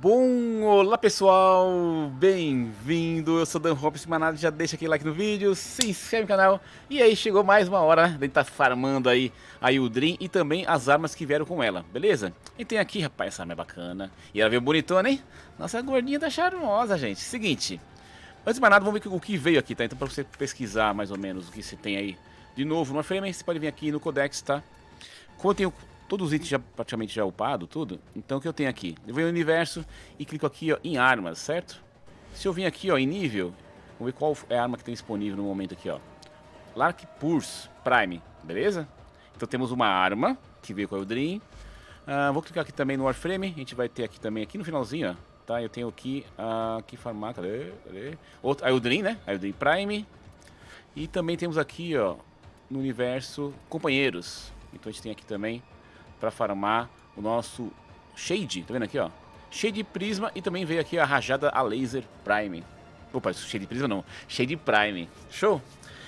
bom? Olá pessoal, bem-vindo, eu sou Dan Hops Manada, já deixa aquele like no vídeo, se inscreve no canal E aí chegou mais uma hora, né, de estar tá farmando aí a Yudrin e também as armas que vieram com ela, beleza? E tem aqui, rapaz, essa arma é bacana E ela veio bonitona, hein? Nossa, gordinha tá charmosa, gente Seguinte, antes de mais nada, vamos ver o que veio aqui, tá? Então pra você pesquisar mais ou menos o que você tem aí de novo no Warframe Você pode vir aqui no Codex, tá? Contem o todos os itens já praticamente já upado, tudo. Então o que eu tenho aqui? Eu venho no universo e clico aqui ó, em armas, certo? Se eu vim aqui ó, em nível, vamos ver qual é a arma que tem disponível no momento aqui, ó. Lark Purse Prime, beleza? Então temos uma arma que veio com a Eldrin. Ah, vou clicar aqui também no Warframe, a gente vai ter aqui também, aqui no finalzinho, ó. Tá, eu tenho aqui a... Uh, que farmar, cadê? cadê? Outra, a Eldrin, né? A Eldrin Prime. E também temos aqui, ó, no universo, companheiros. Então a gente tem aqui também para farmar o nosso Shade, tá vendo aqui, ó? Shade Prisma e também veio aqui a rajada a laser Prime. Opa, Shade Prisma não, Shade Prime. Show?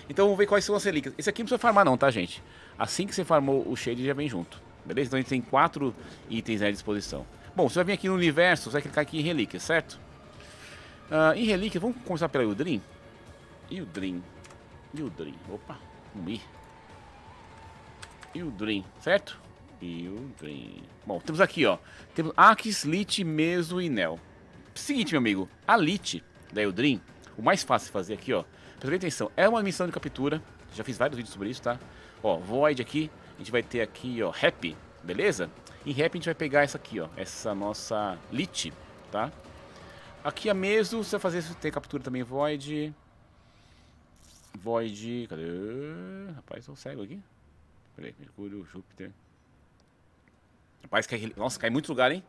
Então vamos ver quais são as relíquias. Esse aqui não precisa farmar não, tá, gente? Assim que você farmou o Shade já vem junto, beleza? Então a gente tem quatro itens à disposição. Bom, você vai vir aqui no universo, você vai clicar aqui em relíquias, certo? Uh, em relíquia, vamos começar pela e o dream, Opa, um I. dream, certo? Building. Bom, temos aqui, ó. Temos Axis, Lit, Meso e Nel. Seguinte, meu amigo. A Lit da Eldrin, o mais fácil de fazer aqui, ó. Presta atenção, é uma missão de captura. Já fiz vários vídeos sobre isso, tá? Ó, Void aqui. A gente vai ter aqui, ó, Rap, beleza? Em Rap a gente vai pegar essa aqui, ó. Essa nossa Lit, tá? Aqui a Meso, você vai fazer, você tem captura também Void. Void, cadê? Rapaz, eu é cego aqui. Peraí, Mercúrio, Júpiter que cai, nossa, cai muito lugar, hein?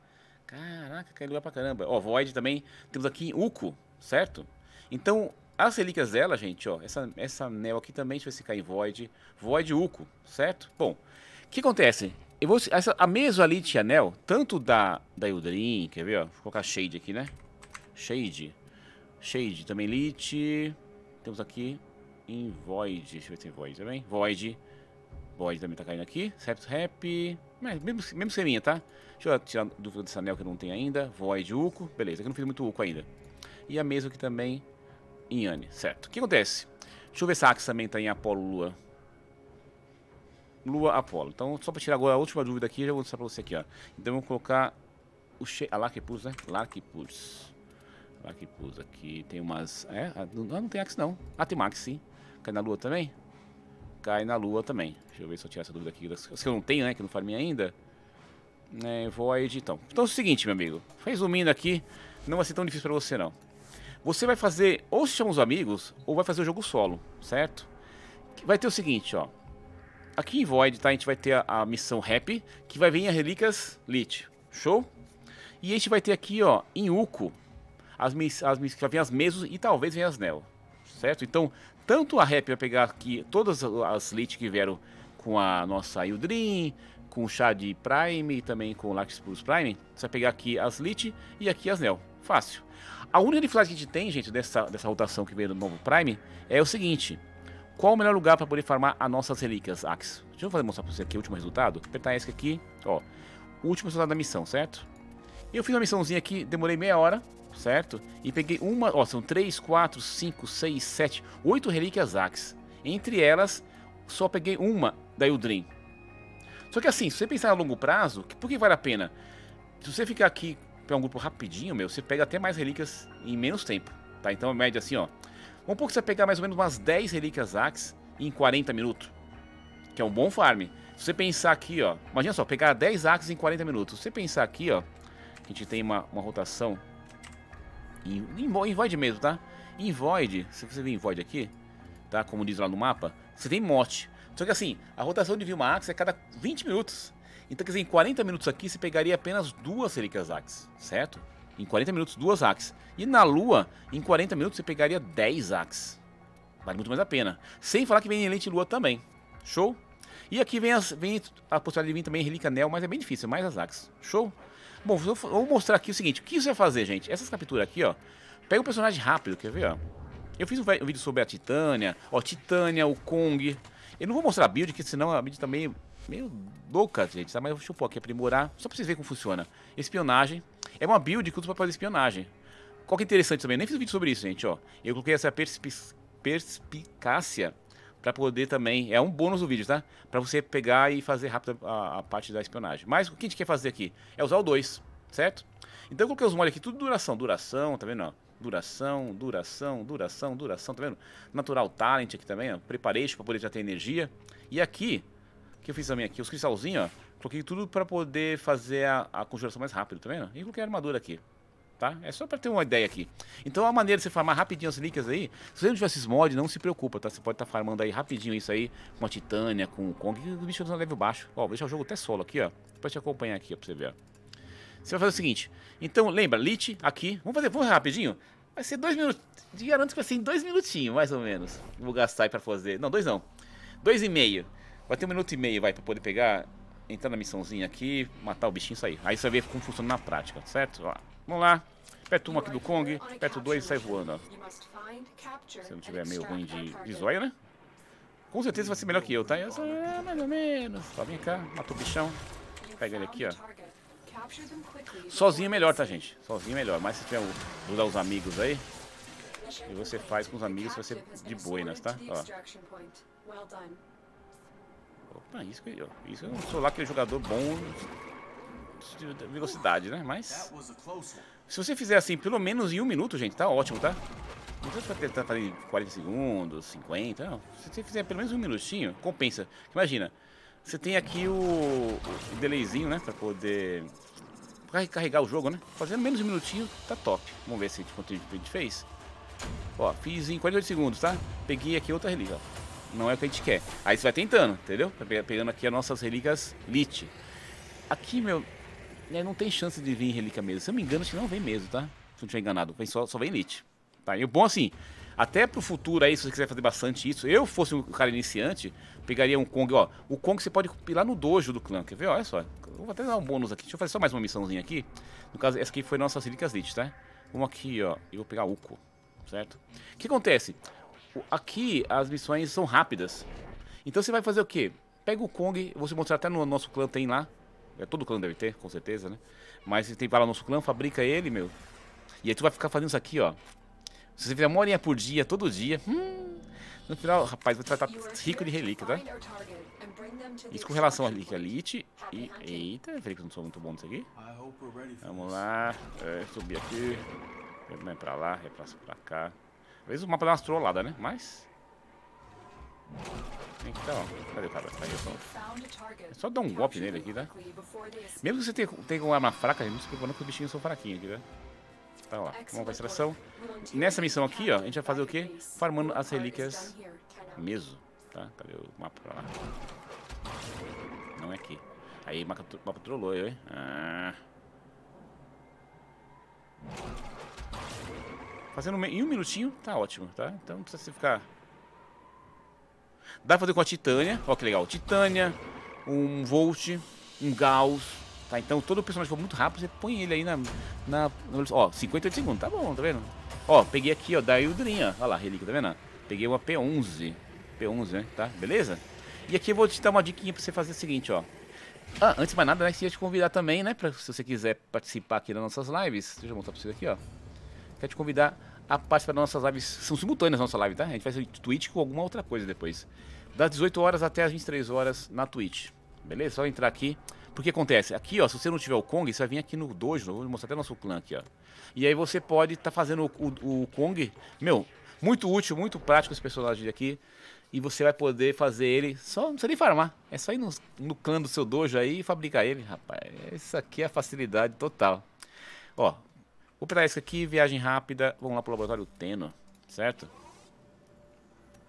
Caraca, cai lugar pra caramba. Ó, Void também, temos aqui em Uco, certo? Então, as relíquias dela, gente, ó, essa, essa anel aqui também, deixa eu ver se cai em Void. Void Uco, certo? Bom, o que acontece? Eu vou, essa, a mesolite anel, tanto da, da Eldrin, quer ver, ó? Vou colocar Shade aqui, né? Shade. Shade, também Elite. Temos aqui em Void, deixa eu ver se tem Void também. Void. Boyd também tá caindo aqui. Septus Rap. Mas mesmo, mesmo seminha, tá? Deixa eu tirar dúvida desse anel que não tem ainda. Void Uco. Beleza, aqui eu não fiz muito Uco ainda. E a mesma aqui também. Inane, certo. O que acontece? Deixa eu ver se a Axe também tá em Apolo Lua. Lua Apolo. Então, só pra tirar agora a última dúvida aqui, já vou mostrar pra você aqui, ó. Então, eu vou colocar o She, a Larkipus, né? Larkipus. Larkipus aqui. Tem umas... É? Ah, não tem Axe, não. Ah, tem Max, sim. Cai na Lua também? cai na lua também. Deixa eu ver se eu tirar essa dúvida aqui. se que eu não tenho, né? Que eu não farmei ainda. É, né, void, então. Então é o seguinte, meu amigo. Resumindo aqui, não vai ser tão difícil pra você, não. Você vai fazer ou se chama os amigos, ou vai fazer o jogo solo, certo? Vai ter o seguinte, ó. Aqui em Void, tá? A gente vai ter a, a missão Rap, que vai vir as Relíquias Lit. Show? E a gente vai ter aqui, ó, em Uco, as, as, vai vir as mesas e talvez venha as Neo. Certo? Então, tanto a Rap vai pegar aqui todas as leads que vieram com a nossa Ildrim, com o de Prime e também com o Lux Plus Prime. Você vai pegar aqui as Lit e aqui as Nel. Fácil. A única dificuldade que a gente tem, gente, dessa, dessa rotação que veio do novo Prime é o seguinte. Qual o melhor lugar para poder farmar as nossas relíquias, Axe? Deixa eu fazer, mostrar para você aqui o último resultado. Apertar ESC aqui, ó. Último resultado da missão, certo? Eu fiz uma missãozinha aqui, demorei meia hora, certo? E peguei uma, ó, são 3, 4, 5, 6, 7, 8 relíquias Axe. Entre elas, só peguei uma da Eldrin. Só que assim, se você pensar a longo prazo, por que vale a pena? Se você ficar aqui para um grupo rapidinho, meu, você pega até mais relíquias em menos tempo, tá? Então a média assim, ó. Um pouco você pegar mais ou menos umas 10 relíquias Axe em 40 minutos, que é um bom farm. Se você pensar aqui, ó, imagina só, pegar 10 Axe em 40 minutos. Se você pensar aqui, ó, a gente tem uma, uma rotação em, em, em Void mesmo, tá? Em Void, se você vir em Void aqui, tá? Como diz lá no mapa, você tem morte. Só que assim, a rotação de Vilma Axe é cada 20 minutos. Então, quer dizer, em 40 minutos aqui você pegaria apenas duas relíquias Axe, certo? Em 40 minutos, duas Axe. E na Lua, em 40 minutos você pegaria 10 Axe. Vale muito mais a pena. Sem falar que vem em lente Lua também. Show? E aqui vem, as, vem a possibilidade de vir também Relíquia Neo, mas é bem difícil, mais as Axe. Show? Bom, eu vou mostrar aqui o seguinte, o que você vai fazer, gente? Essas capturas aqui, ó, pega o personagem rápido, quer ver, ó? Eu fiz um, um vídeo sobre a Titânia, ó, Titânia, o Kong. Eu não vou mostrar a build, porque senão a build também tá meio, meio louca, gente, tá? Mas deixa eu pôr aqui, aprimorar, só pra vocês verem como funciona. Espionagem, é uma build que usa pra fazer espionagem. Qual que é interessante também, eu nem fiz um vídeo sobre isso, gente, ó. Eu coloquei essa perspicácia para poder também. É um bônus do vídeo, tá? Para você pegar e fazer rápido a, a, parte da espionagem. Mas o que a gente quer fazer aqui? É usar o 2, certo? Então eu coloquei os mods aqui, tudo duração, duração, tá vendo? Duração, duração, duração, duração, tá vendo? Natural Talent aqui também, ó. Preparation para poder já ter energia. E aqui, que eu fiz também aqui, os cristalzinhos, ó. Coloquei tudo para poder fazer a, a conjuração mais rápido, tá vendo? E coloquei a armadura aqui tá? É só para ter uma ideia aqui. Então, a maneira de você farmar rapidinho as relíquias aí, se você não tiver esses mods, não se preocupa, tá? Você pode estar tá farmando aí rapidinho isso aí, com a Titânia, com o Kong, o bicho não é level baixo. Ó, vou deixar o jogo até solo aqui, ó, pra te acompanhar aqui, ó, pra você ver, ó. Você vai fazer o seguinte, então, lembra, Lich aqui, vamos fazer, vamos rapidinho? Vai ser dois minutos, garanto que vai ser em dois minutinhos, mais ou menos. Vou gastar aí pra fazer, não, dois não, dois e meio. Vai ter um minuto e meio, vai, pra poder pegar entrar na missãozinha aqui, matar o bichinho e sair. Aí você vê como funciona na prática, certo? Ó, vamos lá. Aperta uma aqui do Kong, aperta dois e sai voando, ó. Se não tiver meio ruim de, de zóia, né? Com certeza vai ser melhor que eu, tá? Eu é, mais ou menos. Só vem cá, mata o bichão. Pega ele aqui, ó. Sozinho é melhor, tá, gente? Sozinho é melhor. Mas se tiver o, os amigos aí, e você faz com os amigos, vai ser de boinas, tá? Ó. Opa, isso que eu, isso eu não sou lá aquele jogador bom de velocidade, né? Mas se você fizer assim, pelo menos em um minuto, gente, tá ótimo, tá? Não precisa tentar fazer 40 segundos, 50, não. Se você fizer pelo menos um minutinho, compensa. Imagina, você tem aqui o, o delayzinho, né? Pra poder carregar o jogo, né? Fazendo menos um minutinho, tá top. Vamos ver se quanto a gente fez. Ó, fiz em 48 segundos, tá? Peguei aqui outra relíquia, ó não é o que a gente quer. Aí você vai tentando, entendeu? Tá pegando aqui as nossas relíquias lite Aqui, meu, né, não tem chance de vir relíquia mesmo. Se eu me engano, acho que não vem mesmo, tá? Se eu não tiver enganado, vem só, só vem lite Tá? E o bom assim, até pro futuro aí, se você quiser fazer bastante isso, eu fosse um cara iniciante, pegaria um Kong, ó. O Kong você pode pilar no dojo do clã, quer ver? Olha só. Vou até dar um bônus aqui. Deixa eu fazer só mais uma missãozinha aqui. No caso, essa aqui foi nossas relíquias lite tá? Vamos aqui, ó. e vou pegar uko certo? O que acontece? Aqui as missões são rápidas. Então você vai fazer o quê? Pega o Kong, vou te mostrar até no nosso clã tem lá. É, todo clã deve ter, com certeza, né? Mas você tem para o no nosso clã, fabrica ele, meu. E aí tu vai ficar fazendo isso aqui, ó. Se você fizer uma horinha por dia, todo dia, hum, no final, rapaz, você vai estar rico de relíquia, tá? Isso com relação à relíquia Elite e... Eita, falei que eu não sou muito bom nisso aqui. Vamos lá, é, subir aqui. É, é pra lá, é pra, pra cá. Às vezes o mapa dá umas trolladas, né? Mas... Tem que Cadê o cara? Tá aí, só... É só dar um golpe nele aqui, tá? Mesmo que você tenha, tenha uma arma fraca, não se preocupa não, os bichinhos é são fraquinhos aqui, né Tá lá, vamos pra extração. Nessa missão aqui, ó, a gente vai fazer o quê? Farmando as relíquias mesmo, tá? Cadê o mapa pra lá? Não é aqui. Aí, o mapa trollou hein? Ah... Fazendo em um minutinho, tá ótimo, tá? Então não precisa ficar... Dá pra fazer com a Titânia. Ó que legal. Titânia, um Volt, um Gauss. Tá, então todo o personagem for muito rápido, você põe ele aí na... na ó, 58 segundos. Tá bom, tá vendo? Ó, peguei aqui, ó, da Eldrinha. ó lá, relíquia, tá vendo? Peguei uma P11. P11, né? Tá? Beleza? E aqui eu vou te dar uma diquinha pra você fazer o seguinte, ó. Ah, antes de mais nada, né, se ia te convidar também, né? Pra, se você quiser participar aqui das nossas lives. Deixa eu mostrar pra você aqui, ó. Quero te convidar a participar das nossas lives. São simultâneas a nossa live, tá? A gente faz tweet com alguma outra coisa depois. Das 18 horas até as 23 horas na Twitch. Beleza? Só entrar aqui. Porque acontece, aqui ó, se você não tiver o Kong, você vai vir aqui no Dojo, vou mostrar até nosso clã aqui, ó. E aí você pode estar tá fazendo o, o, o Kong, meu, muito útil, muito prático esse personagem aqui. E você vai poder fazer ele, só não precisa nem farmar. É só ir no, no clã do seu dojo aí e fabricar ele, rapaz. Isso aqui é a facilidade total. Ó, Vou pegar aqui, viagem rápida. Vamos lá pro laboratório Teno, certo?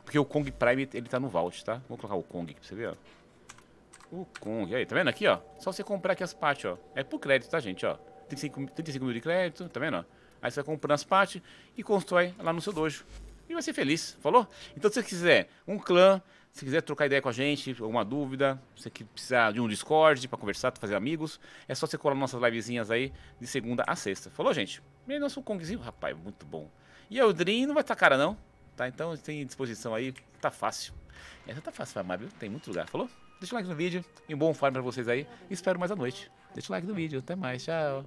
Porque o Kong Prime, ele tá no vault, tá? Vou colocar o Kong aqui pra você ver, ó. O Kong, aí, tá vendo aqui, ó? Só você comprar aqui as partes, ó. É por crédito, tá, gente, ó. 35, 35 mil de crédito, tá vendo, ó? Aí você vai comprando as partes e constrói lá no seu dojo. E vai ser feliz, falou? Então se você quiser um clã, se quiser trocar ideia com a gente, alguma dúvida, você que precisar de um Discord para conversar, pra fazer amigos, é só você colar nossas livezinhas aí de segunda a sexta. Falou, gente? E nosso Kongzinho, rapaz, muito bom. E o Dream não vai estar tá cara, não. Tá? Então tem disposição aí, tá fácil. Essa tá fácil, mas tem muito lugar. Falou? Deixa o like no vídeo e um bom farm para vocês aí. Espero mais à noite. Deixa o like no vídeo. Até mais. Tchau.